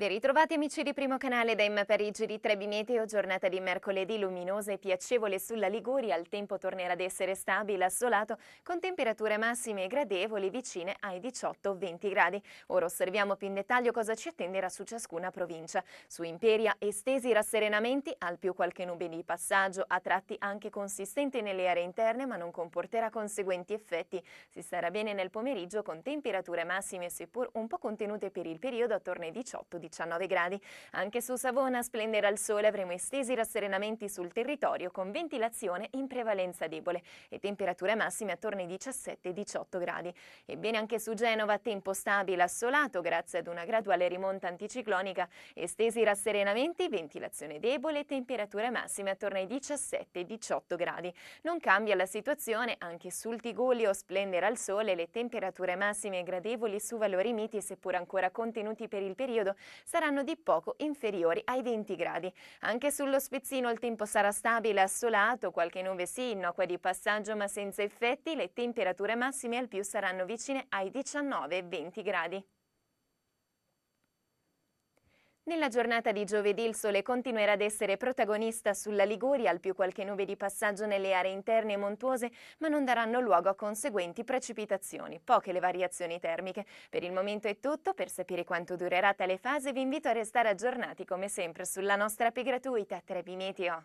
Ben ritrovati amici di Primo Canale da Emma Parigi di Trebi Meteo, giornata di mercoledì luminosa e piacevole sulla Liguria, il tempo tornerà ad essere stabile, assolato, con temperature massime e gradevoli vicine ai 18-20 gradi. Ora osserviamo più in dettaglio cosa ci attenderà su ciascuna provincia. Su Imperia estesi rasserenamenti, al più qualche nube di passaggio, a tratti anche consistente nelle aree interne ma non comporterà conseguenti effetti. Si starà bene nel pomeriggio con temperature massime seppur un po' contenute per il periodo attorno ai 18-19 19 gradi. Anche su Savona splenderà il sole, avremo estesi rasserenamenti sul territorio con ventilazione in prevalenza debole e temperature massime attorno ai 17-18 gradi. Ebbene anche su Genova tempo stabile assolato grazie ad una graduale rimonta anticiclonica, estesi rasserenamenti, ventilazione debole e temperature massime attorno ai 17-18 gradi. Non cambia la situazione anche sul Tigolio, splenderà il sole, le temperature massime gradevoli su valori miti seppur ancora contenuti per il periodo saranno di poco inferiori ai 20 gradi. Anche sullo Spezzino il tempo sarà stabile, assolato, qualche nuve sì, innocua di passaggio ma senza effetti, le temperature massime al più saranno vicine ai 19-20 gradi. Nella giornata di giovedì il sole continuerà ad essere protagonista sulla Liguria, al più qualche nube di passaggio nelle aree interne e montuose, ma non daranno luogo a conseguenti precipitazioni, poche le variazioni termiche. Per il momento è tutto, per sapere quanto durerà tale fase vi invito a restare aggiornati come sempre sulla nostra app gratuita Trebi Meteo.